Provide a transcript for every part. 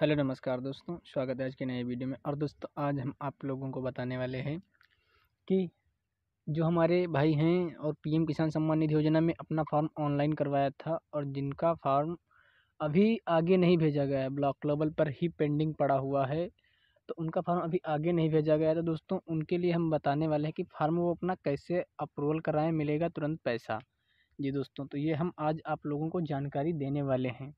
hello नमस्कार दोस्तों स्वागत है आज के नए वीडियो में और दोस्तों आज हम आप लोगों को बताने वाले हैं कि जो हमारे भाई हैं और पीएम किसान सम्मान निधि योजना में अपना फॉर्म ऑनलाइन करवाया था और जिनका फॉर्म अभी आगे नहीं भेजा गया है ब्लॉक लेवल पर ही पेंडिंग पड़ा हुआ है तो उनका फार्म अभी आगे नहीं भेजा गया है तो दोस्तों उनके लिए हम बताने वाले हैं कि फार्म वो अपना कैसे अप्रूवल कराएँ मिलेगा तुरंत पैसा जी दोस्तों तो ये हम आज आप लोगों को जानकारी देने वाले हैं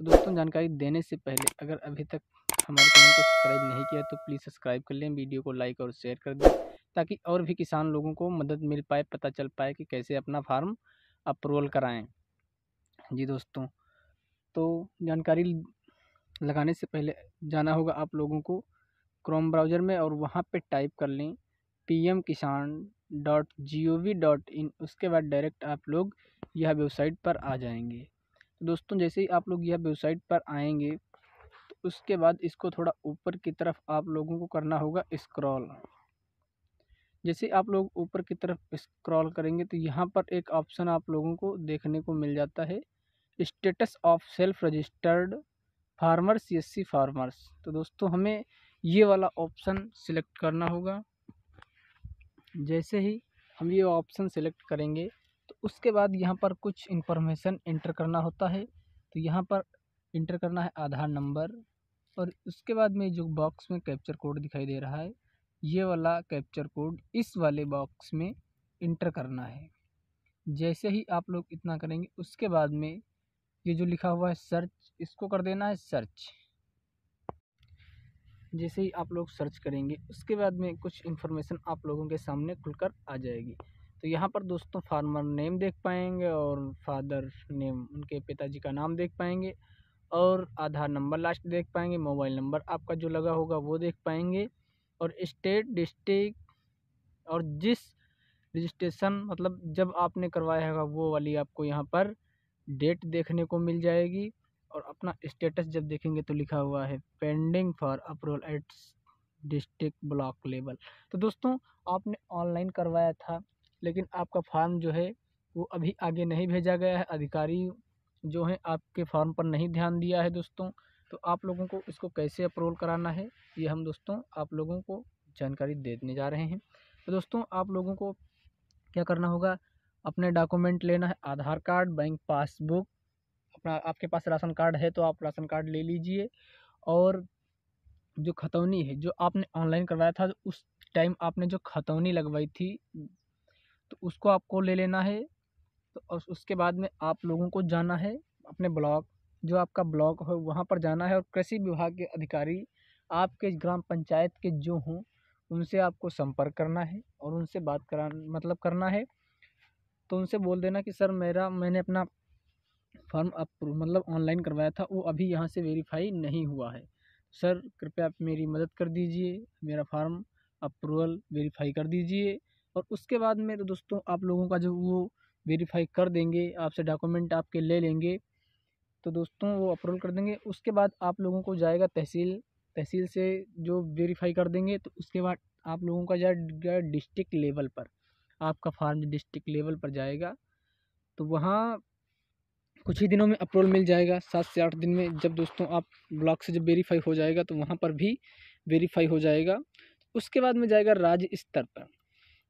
तो दोस्तों जानकारी देने से पहले अगर अभी तक हमारे चैनल को सब्सक्राइब नहीं किया तो प्लीज़ सब्सक्राइब कर लें वीडियो को लाइक और शेयर कर दें ताकि और भी किसान लोगों को मदद मिल पाए पता चल पाए कि कैसे अपना फार्म अप्रूवल कराएं जी दोस्तों तो जानकारी लगाने से पहले जाना होगा आप लोगों को क्रोम ब्राउज़र में और वहाँ पे टाइप कर लें M Kisan dot G O V dot in उसके बाद डायरेक्ट आप लोग यह वेबसाइट पर आ जाएंगे दोस्तों जैसे ही आप लोग यह वेबसाइट पर आएंगे तो उसके बाद इसको थोड़ा ऊपर की तरफ आप लोगों को करना होगा इस्क्रॉल जैसे आप लोग ऊपर की तरफ स्क्रॉल करेंगे तो यहाँ पर एक ऑप्शन आप लोगों को देखने को मिल जाता है status of self registered farmers see farmers तो दोस्तों हमें ये वाला ऑप्शन सिलेक्ट करना होगा जैसे ही हम ये ऑप्शन सिलेक्ट करेंगे उसके बाद यहाँ पर कुछ इन्फॉर्मेशन इंटर करना होता है तो यहाँ पर इंटर करना है आधार नंबर और उसके बाद में जो बॉक्स में कैप्चर कोड दिखाई दे रहा है ये वाला कैप्चर कोड इस वाले बॉक्स में इंटर करना है जैसे ही आप लोग इतना करेंगे उसके बाद में ये जो लिखा हुआ है सर्च इसको कर देना है सर्च जैसे ही आप लोग सर्च करेंगे उसके बाद में कुछ इन्फॉर्मेशन आप लोगों के सामने खुलकर आ जाएगी तो यहाँ पर दोस्तों फार्मर नेम देख पाएंगे और फादर नेम उनके पिताजी का नाम देख पाएंगे और आधार नंबर लास्ट देख पाएंगे मोबाइल नंबर आपका जो लगा होगा वो देख पाएंगे और स्टेट डिस्ट्रिक्ट और जिस रजिस्ट्रेशन मतलब जब आपने करवाया होगा वो वाली आपको यहाँ पर डेट देखने को मिल जाएगी और अपना स्टेटस जब देखेंगे तो लिखा हुआ है pending for approval at district block level तो दोस्तों आपने ऑनलाइन करवाया था लेकिन आपका फार्म जो है वो अभी आगे नहीं भेजा गया है अधिकारी जो हैं आपके फार्म पर नहीं ध्यान दिया है दोस्तों तो आप लोगों को इसको कैसे अप्रूवल कराना है ये हम दोस्तों आप लोगों को जानकारी देने जा रहे हैं तो दोस्तों आप लोगों को क्या करना होगा अपने डॉक्यूमेंट लेना है आधार कार्ड बैंक पासबुक अपना आपके पास राशन कार्ड है तो आप राशन कार्ड ले लीजिए और जो खतौनी है जो आपने ऑनलाइन करवाया था उस टाइम आपने जो खतौनी लगवाई थी तो उसको आपको ले लेना है तो और उसके बाद में आप लोगों को जाना है अपने ब्लॉक जो आपका ब्लॉक हो वहाँ पर जाना है और कृषि विभाग के अधिकारी आपके ग्राम पंचायत के जो हों उनसे आपको संपर्क करना है और उनसे बात करा मतलब करना है तो उनसे बोल देना कि सर मेरा मैंने अपना फॉर्म अप्रूव मतलब ऑनलाइन करवाया था वो अभी यहाँ से वेरीफाई नहीं हुआ है सर कृपया आप मेरी मदद कर दीजिए मेरा फार्म अप्रूवल वेरीफाई कर दीजिए और उसके बाद तो दोस्तों आप लोगों का जो वो वेरीफाई कर देंगे आपसे डॉक्यूमेंट आपके ले लेंगे तो दोस्तों वो अप्रूवल कर देंगे उसके बाद आप लोगों को जाएगा तहसील तहसील से जो वेरीफाई कर देंगे तो उसके बाद आप लोगों का जाएगा डिस्ट्रिक्ट लेवल पर आपका फार्म डिस्ट्रिक्ट लेवल पर जाएगा तो वहाँ कुछ ही दिनों में अप्रूवल मिल जाएगा सात से आठ दिन में जब दोस्तों आप ब्लॉक से जब वेरीफाई हो जाएगा तो वहाँ पर भी वेरीफाई हो जाएगा उसके बाद में जाएगा राज्य स्तर पर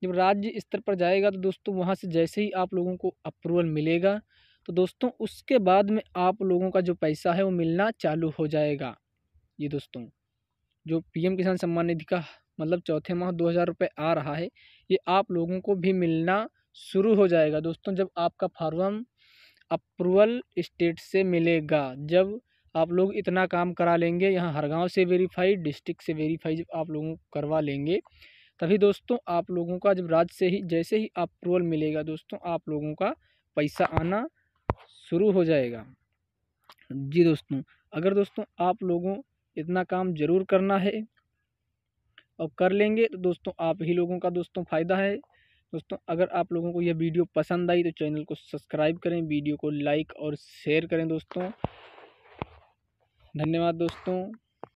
जब राज्य स्तर पर जाएगा तो दोस्तों वहाँ से जैसे ही आप लोगों को अप्रूवल मिलेगा तो दोस्तों उसके बाद में आप लोगों का जो पैसा है वो मिलना चालू हो जाएगा ये दोस्तों जो पीएम किसान सम्मान निधि का मतलब चौथे माह दो हज़ार रुपये आ रहा है ये आप लोगों को भी मिलना शुरू हो जाएगा दोस्तों जब आपका फार्म अप्रूवल स्टेट से मिलेगा जब आप लोग इतना काम करा लेंगे यहाँ हर गांव से वेरीफाई डिस्ट्रिक्ट से वेरीफाई जब आप लोगों को करवा लेंगे तभी दोस्तों आप लोगों का जब राज्य से ही जैसे ही अप्रूवल मिलेगा दोस्तों आप लोगों का पैसा आना शुरू हो जाएगा जी दोस्तों अगर दोस्तों आप लोगों इतना काम ज़रूर करना है और कर लेंगे तो दोस्तों आप ही लोगों का दोस्तों फ़ायदा है दोस्तों अगर आप लोगों को यह वीडियो पसंद आई तो चैनल को सब्सक्राइब करें वीडियो को लाइक और शेयर करें दोस्तों धन्यवाद दोस्तों